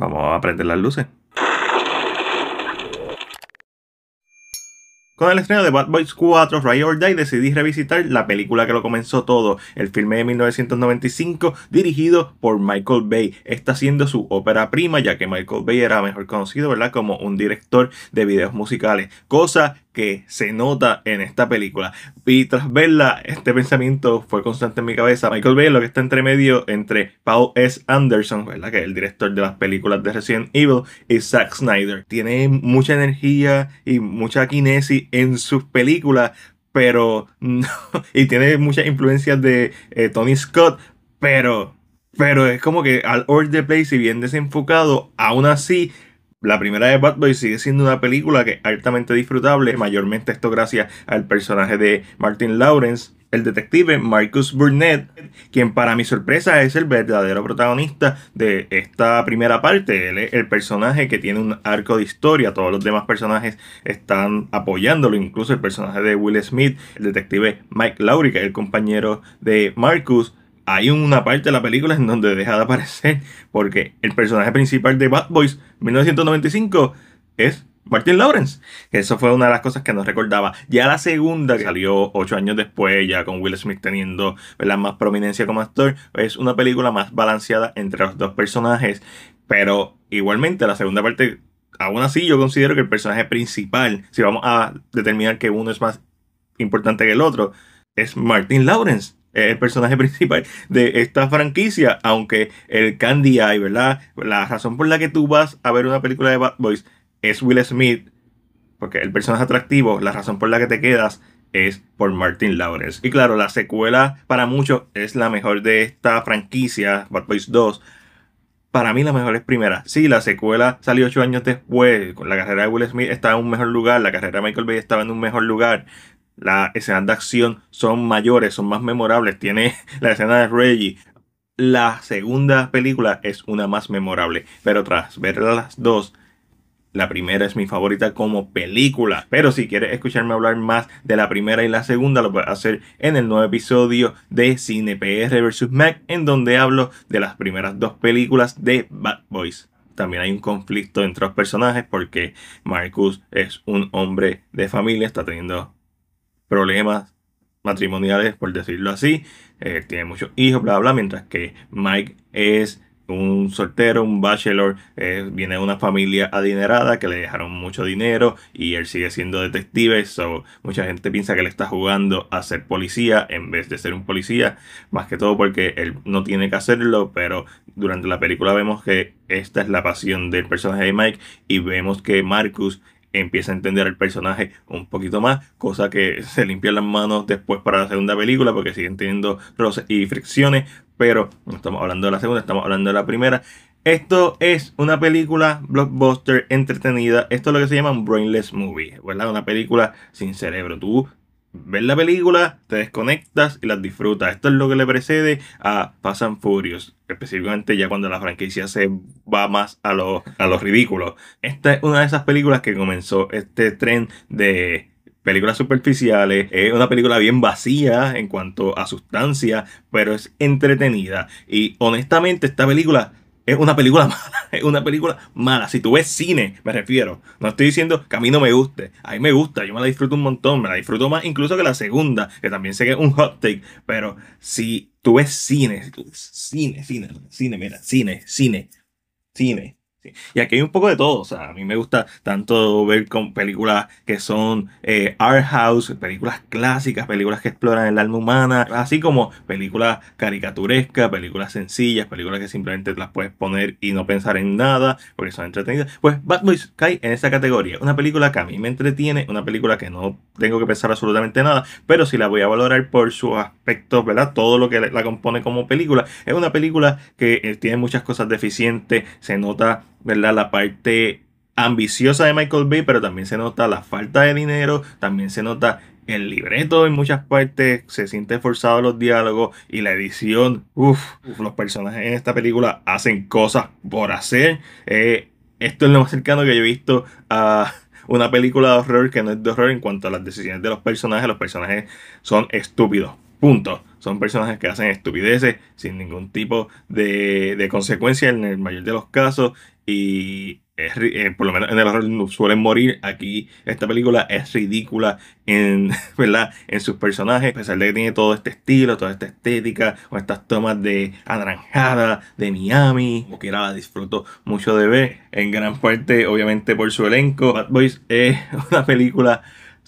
Vamos a prender las luces. Con el estreno de Bad Boys 4 Ray or decidí revisitar la película que lo comenzó todo, el filme de 1995 dirigido por Michael Bay, Está siendo su ópera prima ya que Michael Bay era mejor conocido ¿verdad? como un director de videos musicales, cosa que se nota en esta película. Y tras verla, este pensamiento fue constante en mi cabeza. Michael Bay lo que está entre medio entre Paul S. Anderson, ¿verdad? que es el director de las películas de Resident Evil, y Zack Snyder. Tiene mucha energía y mucha kinesis en sus películas, pero... y tiene muchas influencias de eh, Tony Scott, pero... Pero es como que al All the place si bien desenfocado, aún así la primera de Bad Boys sigue siendo una película que es altamente disfrutable, mayormente esto gracias al personaje de Martin Lawrence, el detective Marcus Burnett, quien para mi sorpresa es el verdadero protagonista de esta primera parte. Él es el personaje que tiene un arco de historia, todos los demás personajes están apoyándolo, incluso el personaje de Will Smith, el detective Mike Lowry, que es el compañero de Marcus, hay una parte de la película en donde deja de aparecer porque el personaje principal de Bad Boys 1995 es Martin Lawrence. Eso fue una de las cosas que nos recordaba. Ya la segunda, que salió ocho años después, ya con Will Smith teniendo la más prominencia como actor, es una película más balanceada entre los dos personajes. Pero igualmente la segunda parte, aún así yo considero que el personaje principal, si vamos a determinar que uno es más importante que el otro, es Martin Lawrence. Eh, el personaje principal de esta franquicia, aunque el Candy Eye, ¿verdad? La razón por la que tú vas a ver una película de Bad Boys es Will Smith, porque el personaje atractivo, la razón por la que te quedas es por Martin Lawrence. Y claro, la secuela para muchos es la mejor de esta franquicia, Bad Boys 2. Para mí la mejor es primera. Sí, la secuela salió ocho años después. La carrera de Will Smith estaba en un mejor lugar. La carrera de Michael Bay estaba en un mejor lugar las escenas de acción son mayores, son más memorables. Tiene la escena de Reggie. La segunda película es una más memorable, pero tras ver las dos, la primera es mi favorita como película. Pero si quieres escucharme hablar más de la primera y la segunda, lo puedes hacer en el nuevo episodio de Cine PR vs. Mac, en donde hablo de las primeras dos películas de Bad Boys. También hay un conflicto entre los personajes porque Marcus es un hombre de familia, está teniendo problemas matrimoniales, por decirlo así. Eh, tiene muchos hijos, bla, bla, mientras que Mike es un soltero, un bachelor, eh, viene de una familia adinerada que le dejaron mucho dinero y él sigue siendo detective, so mucha gente piensa que le está jugando a ser policía en vez de ser un policía, más que todo porque él no tiene que hacerlo, pero durante la película vemos que esta es la pasión del personaje de Mike y vemos que Marcus empieza a entender el personaje un poquito más, cosa que se limpia las manos después para la segunda película porque siguen teniendo roces y fricciones, pero no estamos hablando de la segunda, estamos hablando de la primera. Esto es una película blockbuster entretenida. Esto es lo que se llama un brainless movie, ¿verdad? Una película sin cerebro. Tú ves la película, te desconectas y la disfrutas. Esto es lo que le precede a Fast and Furious, específicamente ya cuando la franquicia se va más a los a Esta es una de esas películas que comenzó este tren de películas superficiales, es una película bien vacía en cuanto a sustancia, pero es entretenida. Y honestamente esta película es una película mala, es una película mala. Si tú ves cine, me refiero, no estoy diciendo que a mí no me guste, a mí me gusta, yo me la disfruto un montón, me la disfruto más incluso que la segunda, que también sé que es un hot take, pero si tú ves cine, cine, cine, cine, mira, cine, cine, cine. Y aquí hay un poco de todo. O sea, a mí me gusta tanto ver con películas que son eh, art house, películas clásicas, películas que exploran el alma humana, así como películas caricaturescas, películas sencillas, películas que simplemente las puedes poner y no pensar en nada porque son entretenidas. Pues Bad Boys cae en esa categoría. Una película que a mí me entretiene, una película que no tengo que pensar absolutamente nada, pero sí la voy a valorar por su todo lo que la compone como película. Es una película que eh, tiene muchas cosas deficientes, se nota, ¿verdad? La parte ambiciosa de Michael Bay, pero también se nota la falta de dinero, también se nota el libreto en muchas partes, se siente forzado los diálogos y la edición, los personajes en esta película hacen cosas por hacer. Eh, esto es lo más cercano que yo he visto a una película de horror que no es de horror en cuanto a las decisiones de los personajes. Los personajes son estúpidos, Punto. Son personajes que hacen estupideces sin ningún tipo de, consecuencia en el mayor de los casos y eh, por lo menos en el horror suelen morir. Aquí esta película es ridícula en, ¿verdad? en sus personajes, a pesar de que tiene todo este estilo, toda esta estética, con estas tomas de anaranjada, de Miami, como quiera la disfruto mucho de ver, en gran parte obviamente por su elenco. Bad Boys es una película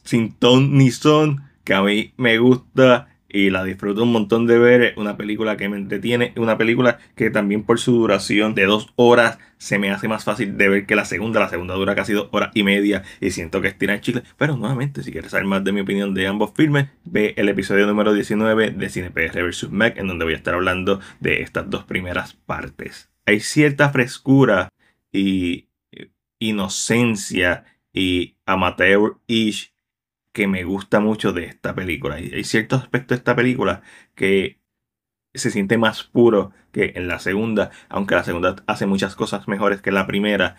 sin ton ni son que a mí me gusta y la disfruto un montón de ver. una película que me entretiene, una película que también por su duración de dos horas se me hace más fácil de ver que la segunda. La segunda dura casi dos horas y media y siento que estira en chicle. Pero nuevamente, si quieres saber más de mi opinión de ambos filmes, ve el episodio número 19 de CinePR Reversus Mac, en donde voy a estar hablando de estas dos primeras partes. Hay cierta frescura y inocencia y amateur-ish que me gusta mucho de esta película. Y hay ciertos aspectos de esta película que se siente más puro que en la segunda, aunque la segunda hace muchas cosas mejores que la primera,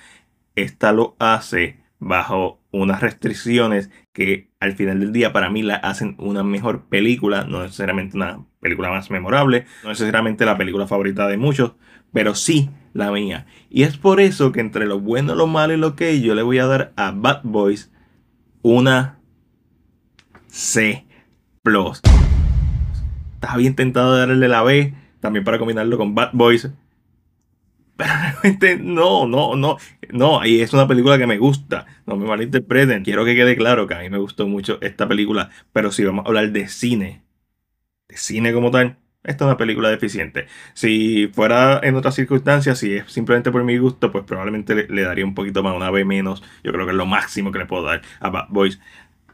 esta lo hace bajo unas restricciones que al final del día para mí la hacen una mejor película, no necesariamente una película más memorable, no necesariamente la película favorita de muchos, pero sí la mía. Y es por eso que entre lo bueno, lo malo y lo que yo le voy a dar a Bad Boys una C. Plus. Estaba bien tentado de darle la B, también para combinarlo con Bad Boys. Pero realmente no, no, no, no. Y es una película que me gusta. No me malinterpreten. Quiero que quede claro que a mí me gustó mucho esta película. Pero si vamos a hablar de cine, de cine como tal, esta es una película deficiente. Si fuera en otras circunstancias, si es simplemente por mi gusto, pues probablemente le, le daría un poquito más, una B menos. Yo creo que es lo máximo que le puedo dar a Bad Boys.